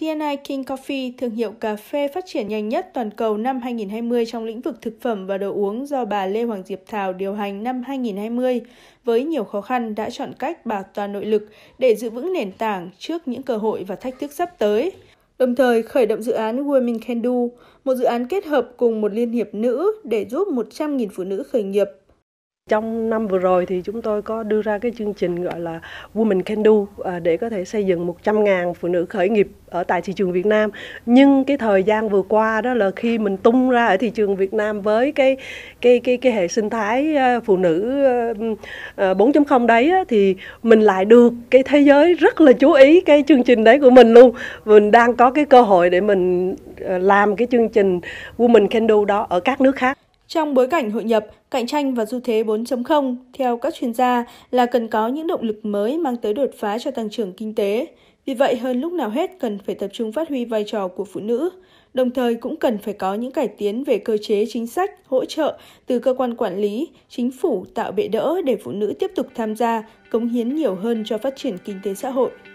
TNI King Coffee, thương hiệu cà phê phát triển nhanh nhất toàn cầu năm 2020 trong lĩnh vực thực phẩm và đồ uống do bà Lê Hoàng Diệp Thảo điều hành năm 2020, với nhiều khó khăn đã chọn cách bảo toàn nội lực để giữ vững nền tảng trước những cơ hội và thách thức sắp tới. Đồng thời khởi động dự án Women Can Do, một dự án kết hợp cùng một liên hiệp nữ để giúp 100.000 phụ nữ khởi nghiệp trong năm vừa rồi thì chúng tôi có đưa ra cái chương trình gọi là Women Can Do à, để có thể xây dựng 100.000 phụ nữ khởi nghiệp ở tại thị trường Việt Nam. Nhưng cái thời gian vừa qua đó là khi mình tung ra ở thị trường Việt Nam với cái cái cái cái hệ sinh thái à, phụ nữ 4.0 à, đấy thì mình lại được cái thế giới rất là chú ý cái chương trình đấy của mình luôn. Mình đang có cái cơ hội để mình làm cái chương trình Women Can Do đó ở các nước khác. Trong bối cảnh hội nhập, cạnh tranh và du thế 4.0, theo các chuyên gia là cần có những động lực mới mang tới đột phá cho tăng trưởng kinh tế. Vì vậy, hơn lúc nào hết cần phải tập trung phát huy vai trò của phụ nữ, đồng thời cũng cần phải có những cải tiến về cơ chế chính sách, hỗ trợ từ cơ quan quản lý, chính phủ tạo bệ đỡ để phụ nữ tiếp tục tham gia, cống hiến nhiều hơn cho phát triển kinh tế xã hội.